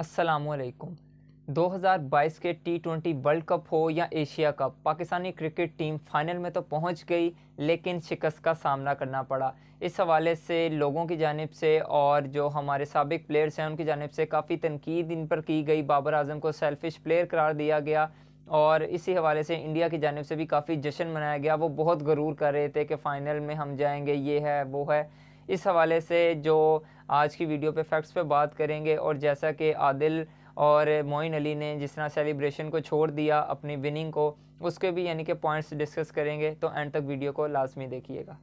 असलकुम 2022 के T twenty world cup हो या Asia cup Pakistani cricket team final में तो पहुंच गई लेकिन शिकस्त का सामना करना पड़ा इस हवाले से लोगों की जानब से और जो हमारे सबक प्लेयर्स हैं उनकी जानब से काफ़ी तनकीद इन पर की गई बाबर आजम को सेल्फिश प्लेयर करार दिया गया और इसी हवाले से इंडिया की जानब से भी काफ़ी जश्न मनाया गया वो बहुत गरूर कर रहे थे कि फ़ाइनल में हम जाएंगे ये है वो है इस हवाले से जो आज की वीडियो पे फैक्ट्स पे बात करेंगे और जैसा कि आदिल और मोइन अली ने जिस तरह सेलिब्रेशन को छोड़ दिया अपनी विनिंग को उसके भी यानी कि पॉइंट्स डिस्कस करेंगे तो एंड तक वीडियो को लाजमी देखिएगा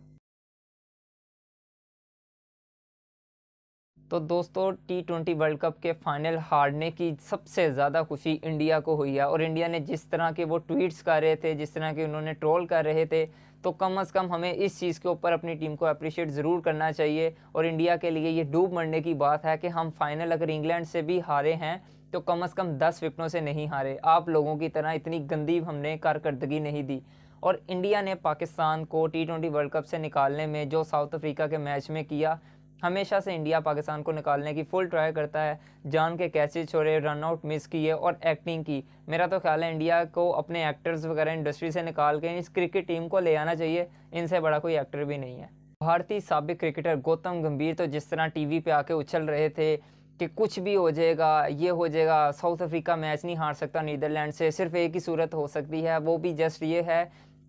तो दोस्तों टी ट्वेंटी वर्ल्ड कप के फाइनल हारने की सबसे ज़्यादा खुशी इंडिया को हुई है और इंडिया ने जिस तरह के वो ट्वीट्स कर रहे थे जिस तरह के उन्होंने ट्रोल कर रहे थे तो कम अज़ कम हमें इस चीज़ के ऊपर अपनी टीम को अप्रिशिएट ज़रूर करना चाहिए और इंडिया के लिए ये डूब मरने की बात है कि हम फाइनल अगर इंग्लैंड से भी हारे हैं तो कम अज़ कम दस विकटों से नहीं हारे आप लोगों की तरह इतनी गंदी हमने कारकर्दगी नहीं दी और इंडिया ने पाकिस्तान को टी ट्वेंटी वर्ल्ड कप से निकालने में जो साउथ अफ्रीका के मैच में किया हमेशा से इंडिया पाकिस्तान को निकालने की फुल ट्राई करता है जान के कैसे छोड़े रनआउट मिस किए और एक्टिंग की मेरा तो ख्याल है इंडिया को अपने एक्टर्स वगैरह इंडस्ट्री से निकाल के इस क्रिकेट टीम को ले आना चाहिए इनसे बड़ा कोई एक्टर भी नहीं है भारतीय सबक क्रिकेटर गौतम गंभीर तो जिस तरह टी पे आके उछल रहे थे कि कुछ भी हो जाएगा ये हो जाएगा साउथ अफ्रीका मैच नहीं हार सकता नीदरलैंड से सिर्फ एक ही सूरत हो सकती है वो भी जस्ट ये है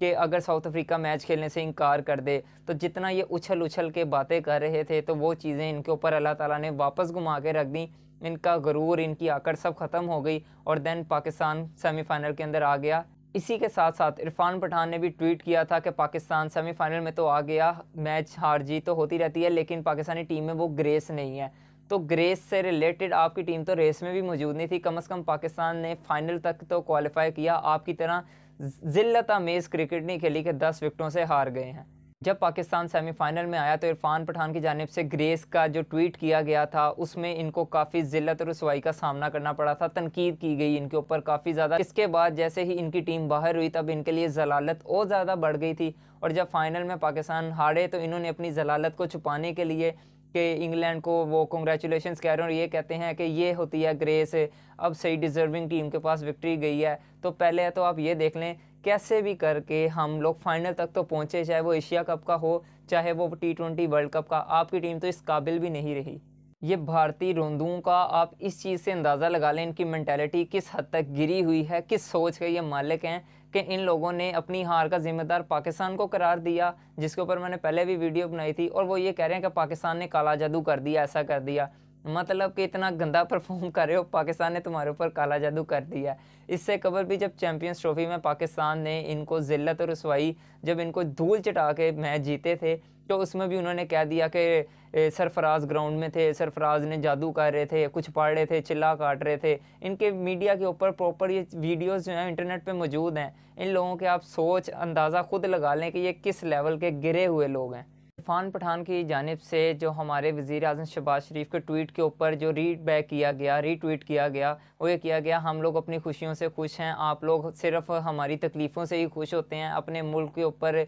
कि अगर साउथ अफ्रीका मैच खेलने से इनकार कर दे तो जितना ये उछल उछल के बातें कर रहे थे तो वो चीज़ें इनके ऊपर अल्लाह ताला ने वापस घुमा के रख दी इनका गरूर इनकी आकड़ सब ख़त्म हो गई और दैन पाकिस्तान सेमीफाइनल के अंदर आ गया इसी के साथ साथ इरफान पठान ने भी ट्वीट किया था कि पाकिस्तान सेमीफाइनल में तो आ गया मैच हार जीत तो होती रहती है लेकिन पाकिस्तानी टीम में वो ग्रेस नहीं है तो ग्रेस से रिलेटेड आपकी टीम तो रेस में भी मौजूद नहीं थी कम से कम पाकिस्तान ने फाइनल तक तो क्वालिफाई किया आपकी तरह जिल्लत आमेज़ क्रिकेट नहीं खेली के दस विकटों से हार गए हैं जब पाकिस्तान सेमीफाइनल में आया तो इरफान पठान की जानब से ग्रेस का जो ट्वीट किया गया था उसमें इनको काफ़ी ज़िलत और रसवाई का सामना करना पड़ा था तनकीद की गई इनके ऊपर काफ़ी ज़्यादा इसके बाद जैसे ही इनकी टीम बाहर हुई तब इनके लिए जलालत और ज़्यादा बढ़ गई थी और जब फाइनल में पाकिस्तान हारे तो इन्होंने अपनी जलालत को छुपाने के लिए कि इंग्लैंड को वो कंग्रेचुलेशन कह रहे हैं और ये कहते हैं कि ये होती है ग्रेस अब सही डिजर्विंग टीम के पास विक्ट्री गई है तो पहले तो आप ये देख लें कैसे भी करके हम लोग फाइनल तक तो पहुँचे चाहे वो एशिया कप का हो चाहे वो टी ट्वेंटी वर्ल्ड कप का आपकी टीम तो इस काबिल भी नहीं रही ये भारतीय रोंदुओं का आप इस चीज़ से अंदाज़ा लगा लें इनकी मैंटेलिटी किस हद तक गिरी हुई है किस सोच के ये मालिक हैं कि इन लोगों ने अपनी हार का जिम्मेदार पाकिस्तान को करार दिया जिसके ऊपर मैंने पहले भी वीडियो बनाई थी और वो ये कह रहे हैं कि पाकिस्तान ने काला जादू कर दिया ऐसा कर दिया मतलब कि इतना गंदा परफॉर्म कर रहे हो पाकिस्तान ने तुम्हारे ऊपर काला जादू कर दिया इससे कबल भी जब चैम्पियंस ट्रॉफी में पाकिस्तान ने इनको ज़िल्लत और रसवाई जब इनको धूल चटा के मैच जीते थे तो उसमें भी उन्होंने कह दिया कि सरफराज ग्राउंड में थे सरफराज ने जादू कर रहे थे कुछ पढ़ रहे थे चिल्ला काट रहे थे इनके मीडिया के ऊपर प्रॉपर ये वीडियोस जो हैं इंटरनेट पे मौजूद हैं इन लोगों के आप सोच अंदाज़ा खुद लगा लें कि ये किस लेवल के गिरे हुए लोग हैं इरफान पठान की जानब से जो हमारे वज़ी अजम शहबाज शरीफ के ट्वीट के ऊपर जो रीड बैक किया गया रीट्वीट किया गया वो ये किया गया हम लोग अपनी खुशियों से खुश हैं आप लोग सिर्फ हमारी तकलीफ़ों से ही खुश होते हैं अपने मुल्क के ऊपर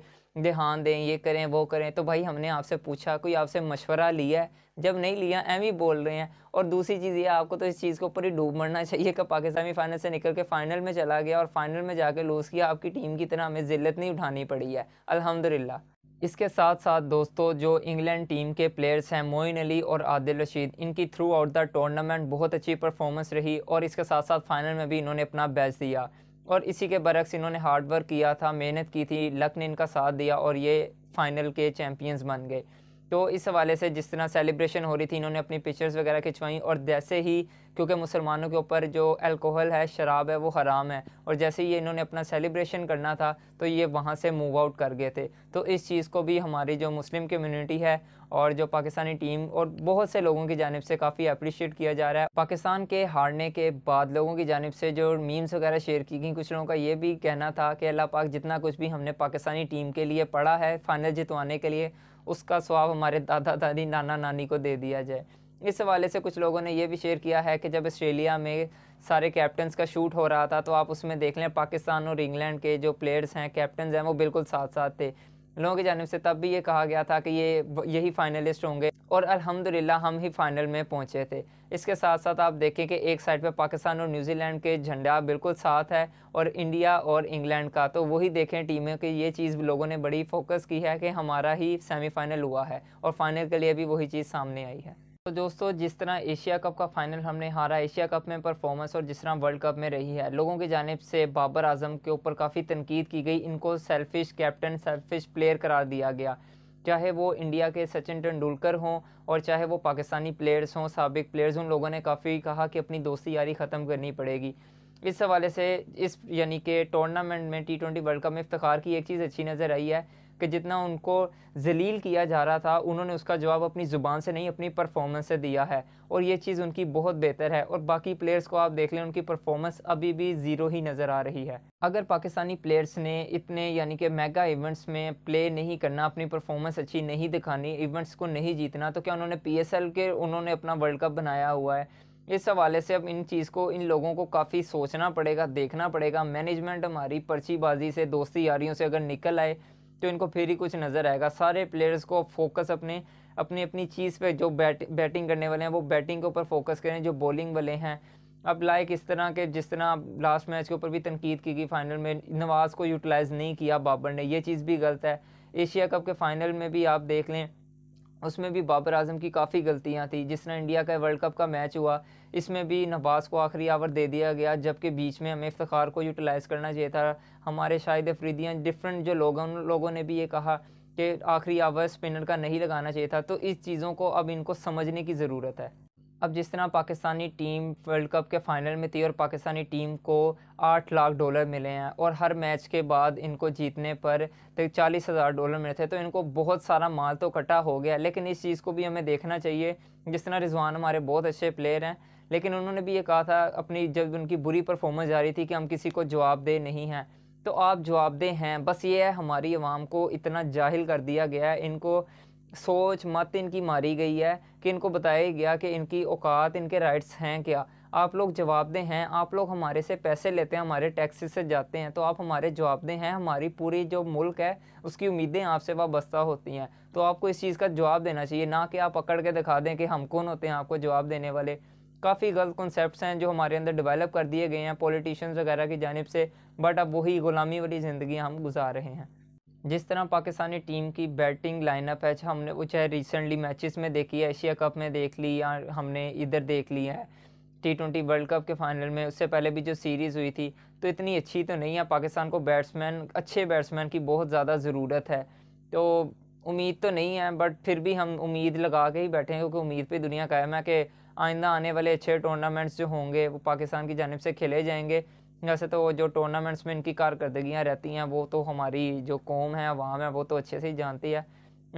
ध्यान दें ये करें वो करें तो भाई हमने आपसे पूछा कोई आपसे मशवरा लिया है जब नहीं लिया एम ही बोल रहे हैं और दूसरी चीज़ ये आपको तो इस चीज़ के ऊपर ही डूब मरना चाहिए कि पाकिस्तानी फाइनल से निकल के फ़ाइनल में चला गया और फाइनल में जाके लूज़ किया आपकी टीम की तरह हमें ज़िल्लत नहीं उठानी पड़ी है अलहमदिल्ला इसके साथ साथ दोस्तों जो इंग्लैंड टीम के प्लेयर्स हैं मोइन अली और आदिल रशीद इनकी थ्रू आउट द टूर्नामेंट बहुत अच्छी परफॉर्मेंस रही और इसके साथ साथ फाइनल में भी इन्होंने अपना बैच दिया और इसी के बरक्स इन्होंने हार्डवर्क किया था मेहनत की थी लक ने इनका साथ दिया और ये फ़ाइनल के चैम्पियंस बन गए तो इस हवाले से जिस तरह सेलिब्रेशन हो रही थी इन्होंने अपनी पिक्चर्स वगैरह खिंचवाई और जैसे ही क्योंकि मुसलमानों के ऊपर जो अल्कोहल है शराब है वो हराम है और जैसे ही इन्होंने अपना सेलिब्रेशन करना था तो ये वहाँ से मूव आउट कर गए थे तो इस चीज़ को भी हमारी जो मुस्लिम कम्यूनिटी है और जो पाकिस्तानी टीम और बहुत से लोगों की जानब से काफ़ी अप्रिशिएट किया जा रहा है पाकिस्तान के हारने के बाद लोगों की जानब से जो मीम्स वगैरह शेयर की गई कुछ लोगों का ये भी कहना था कि अल्लाह पाक जितना कुछ भी हमने पाकिस्तानी टीम के लिए पढ़ा है फाइनल जितवाने के लिए उसका स्वाब हमारे दादा दादी नाना नानी को दे दिया जाए इस हवाले से कुछ लोगों ने यह भी शेयर किया है कि जब ऑस्ट्रेलिया में सारे कैप्टन का शूट हो रहा था तो आप उसमें देख लें पाकिस्तान और इंग्लैंड के जो प्लेयर्स हैं कैप्टन हैं वो बिल्कुल साथ साथ थे लोगों की जानब से तब भी ये कहा गया था कि ये यही फाइनलिस्ट होंगे और अल्हम्दुलिल्लाह हम ही फाइनल में पहुंचे थे इसके साथ साथ आप देखें कि एक साइड पर पाकिस्तान और न्यूजीलैंड के झंडा बिल्कुल साथ है और इंडिया और इंग्लैंड का तो वही देखें टीमें कि ये चीज़ लोगों ने बड़ी फोकस की है कि हमारा ही सेमीफाइनल हुआ है और फाइनल के लिए भी वही चीज़ सामने आई है तो दोस्तों जिस तरह एशिया कप का फाइनल हमने हारा एशिया कप में परफॉर्मेंस और जिस तरह वर्ल्ड कप में रही है लोगों की जानब से बाबर आजम के ऊपर काफ़ी तनकीद की गई इनको सेल्फिश कैप्टन सेल्फिश प्लेयर करार दिया गया चाहे वो इंडिया के सचिन तेंदुलकर हों और चाहे वो पाकिस्तानी प्लेयर्स हों सबक प्लेयर्स उन लोगों ने काफ़ी कहा कि अपनी दोस्ती यारी ख़त्म करनी पड़ेगी इस हवाले से इस यानी कि टूर्नामेंट में टी ट्वेंटी वर्ल्ड कप में इफ्तार की एक चीज़ अच्छी नज़र आई है कि जितना उनको जलील किया जा रहा था उन्होंने उसका जवाब अपनी ज़ुबान से नहीं अपनी परफॉर्मेंस से दिया है और ये चीज़ उनकी बहुत बेहतर है और बाकी प्लेयर्स को आप देख लें उनकी परफॉर्मेंस अभी भी ज़ीरो ही नज़र आ रही है अगर पाकिस्तानी प्लेयर्स ने इतने यानी कि मेगा इवेंट्स में प्ले नहीं करना अपनी परफॉर्मेंस अच्छी नहीं दिखानी इवेंट्स को नहीं जीतना तो क्या उन्होंने पी के उन्होंने अपना वर्ल्ड कप बनाया हुआ है इस हवाले से अब इन चीज़ को इन लोगों को काफ़ी सोचना पड़ेगा देखना पड़ेगा मैनेजमेंट हमारी पर्चीबाजी से दोस्ती यारियों से अगर निकल आए तो इनको फिर ही कुछ नज़र आएगा सारे प्लेयर्स को फोकस अपने अपनी अपनी चीज़ पे जो बैट बैटिंग करने वाले हैं वो बैटिंग के ऊपर फोकस करें जो बॉलिंग वाले हैं अब लाइक इस तरह के जिस तरह लास्ट मैच के ऊपर भी तनकीद की गई फाइनल में नवाज़ को यूटिलाइज़ नहीं किया बाबर ने यह चीज़ भी गलत है एशिया कप के फाइनल में भी आप देख लें उसमें भी बाबर आजम की काफ़ी गलतियां थी जिस तरह इंडिया का वर्ल्ड कप का मैच हुआ इसमें भी नवाज़ को आखिरी आवर दे दिया गया जबकि बीच में हमें इफ्तार को यूटिलाइज़ करना चाहिए था हमारे शाहिद अफरीदियाँ डिफरेंट जो लोग उन लोगों ने भी ये कहा कि आखिरी आवर स्पिनर का नहीं लगाना चाहिए था तो इस चीज़ों को अब इनको समझने की ज़रूरत है अब जिस तरह पाकिस्तानी टीम वर्ल्ड कप के फ़ाइनल में थी और पाकिस्तानी टीम को आठ लाख डॉलर मिले हैं और हर मैच के बाद इनको जीतने पर तक तो चालीस हज़ार डॉलर मिले थे तो इनको बहुत सारा माल तो इकट्ठा हो गया लेकिन इस चीज़ को भी हमें देखना चाहिए जिस तरह रिजवान हमारे बहुत अच्छे प्लेयर हैं लेकिन उन्होंने भी ये कहा था अपनी जब उनकी बुरी परफॉर्मेंस जारी थी कि हम किसी को जवाबदेह नहीं हैं तो आप जवाबदेह हैं बस ये है हमारी आवाम को इतना जाहिल कर दिया गया है इनको सोच मत इनकी मारी गई है कि इनको बताया गया कि इनकी औकात इनके राइट्स हैं क्या आप लोग जवाबदेह हैं आप लोग हमारे से पैसे लेते हैं हमारे टैक्सी से जाते हैं तो आप हमारे जवाबदेह हैं हमारी पूरी जो मुल्क है उसकी उम्मीदें आपसे वाबस्ता होती हैं तो आपको इस चीज़ का जवाब देना चाहिए ना कि आप पकड़ के दिखा दें कि हम कौन होते हैं आपको जवाब देने वाले काफ़ी गलत कॉन्सेप्ट हैं जो हमारे अंदर डेवलप कर दिए गए हैं पॉलिटिशियंस वगैरह की जानब से बट अब वही ग़ुलामी वाली ज़िंदगी हम गुजार रहे हैं जिस तरह पाकिस्तानी टीम की बैटिंग लाइनअप है हमने वो चाहे रिसेंटली मैचेस में देखी है एशिया कप में देख ली या हमने इधर देख ली है टी ट्वेंटी वर्ल्ड कप के फाइनल में उससे पहले भी जो सीरीज़ हुई थी तो इतनी अच्छी तो नहीं है पाकिस्तान को बैट्समैन अच्छे बैट्समैन की बहुत ज़्यादा ज़रूरत है तो उम्मीद तो नहीं है बट फिर भी हम उम्मीद लगा के ही बैठे हैं क्योंकि उम्मीद पर दुनिया कायम है कि आइंदा आने वाले अच्छे टूर्नामेंट्स जो होंगे वो पाकिस्तान की जानब से खेले जाएंगे वैसे तो जो टूर्नामेंट्स में इनकी कारकर्दगियाँ रहती हैं वो तो हमारी जो कौम है अवाम है वो तो अच्छे से ही जानती है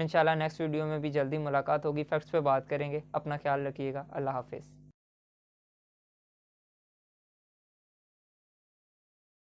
इन नेक्स्ट वीडियो में भी जल्दी मुलाकात होगी फैक्ट्स पे बात करेंगे अपना ख्याल रखिएगा अल्लाह हाफिज़